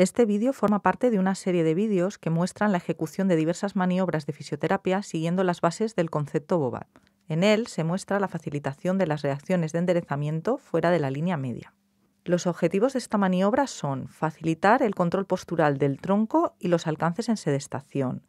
Este vídeo forma parte de una serie de vídeos que muestran la ejecución de diversas maniobras de fisioterapia siguiendo las bases del concepto BOBAT. En él se muestra la facilitación de las reacciones de enderezamiento fuera de la línea media. Los objetivos de esta maniobra son facilitar el control postural del tronco y los alcances en sedestación,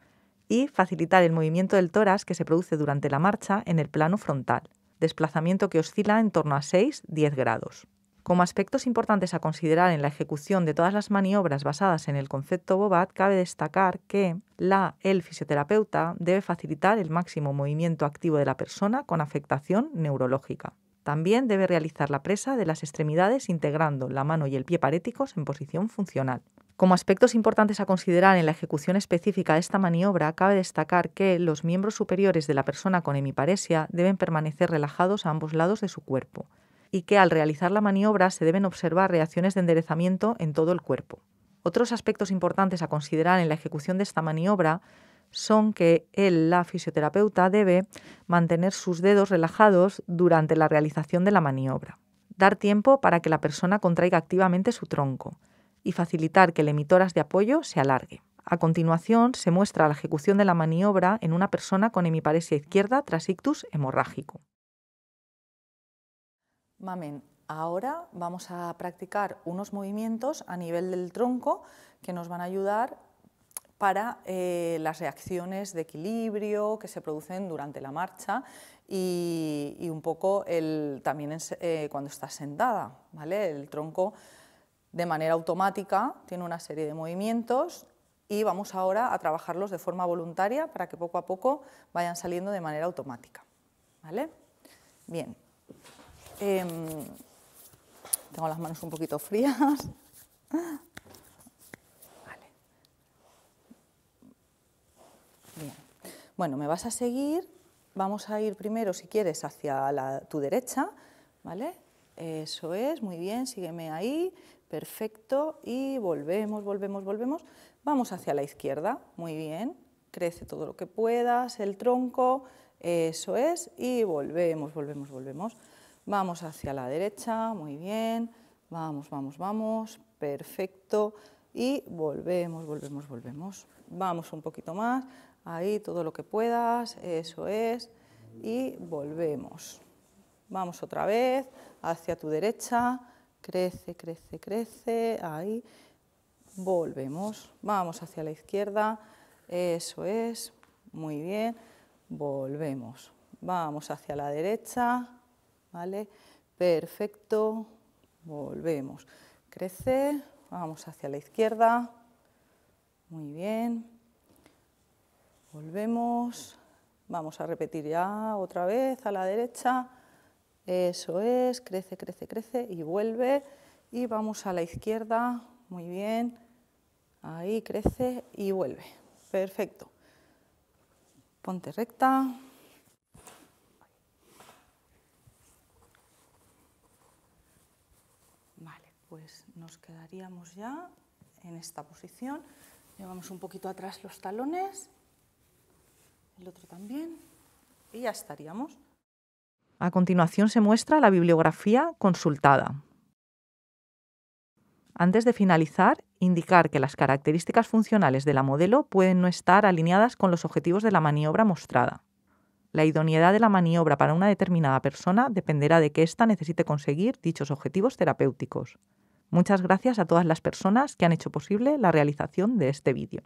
y facilitar el movimiento del tórax que se produce durante la marcha en el plano frontal, desplazamiento que oscila en torno a 6-10 grados. Como aspectos importantes a considerar en la ejecución de todas las maniobras basadas en el concepto BOBAT, cabe destacar que la, el fisioterapeuta debe facilitar el máximo movimiento activo de la persona con afectación neurológica. También debe realizar la presa de las extremidades integrando la mano y el pie paréticos en posición funcional. Como aspectos importantes a considerar en la ejecución específica de esta maniobra, cabe destacar que los miembros superiores de la persona con hemiparesia deben permanecer relajados a ambos lados de su cuerpo y que al realizar la maniobra se deben observar reacciones de enderezamiento en todo el cuerpo. Otros aspectos importantes a considerar en la ejecución de esta maniobra son que él, la fisioterapeuta, debe mantener sus dedos relajados durante la realización de la maniobra, dar tiempo para que la persona contraiga activamente su tronco y facilitar que el emitoras de apoyo se alargue. A continuación, se muestra la ejecución de la maniobra en una persona con hemiparesia izquierda tras ictus hemorrágico mamen, ahora vamos a practicar unos movimientos a nivel del tronco que nos van a ayudar para eh, las reacciones de equilibrio que se producen durante la marcha y, un poco el, también eh, cuando estás sentada. ¿vale? El tronco de manera automática tiene una serie de movimientos y vamos ahora a trabajarlos de forma voluntaria para que poco a poco vayan saliendo de manera automática. ¿vale? Bien, Em, tengo las manos un poquito frías. Vale. Bien. Bueno, me vas a seguir. Vamos a ir primero, si quieres, hacia tu derecha, ¿vale? Eso es, muy bien, sígueme ahí, perfecto, y volvemos, volvemos, volvemos. Vamos hacia la izquierda, muy bien, crece todo lo que puedas, el tronco, eso es, y volvemos, volvemos, volvemos. Vamos hacia la derecha, muy bien, vamos, vamos, vamos, perfecto. Y volvemos, volvemos, volvemos. Vamos un poquito más, ahí todo lo que puedas, eso es. Y volvemos. Vamos otra vez, hacia tu derecha, crece, crece, crece, ahí. Volvemos, vamos hacia la izquierda, eso es, muy bien, volvemos. Vamos hacia la derecha, ¿vale? Perfecto, volvemos. Crece, vamos hacia la izquierda, muy bien. Volvemos, vamos a repetir ya otra vez a la derecha, eso es, crece, crece, crece y vuelve. Y vamos a la izquierda, muy bien, ahí crece y vuelve. Perfecto. Ponte recta. Pues nos quedaríamos ya en esta posición. Llevamos un poquito atrás los talones, el otro también, y ya estaríamos. A continuación se muestra la bibliografía consultada. Antes de finalizar, indicar que las características funcionales de la modelo pueden no estar alineadas con los objetivos de la maniobra mostrada. La idoneidad de la maniobra para una determinada persona dependerá de que ésta necesite conseguir dichos objetivos terapéuticos. Muchas gracias a todas las personas que han hecho posible la realización de este vídeo.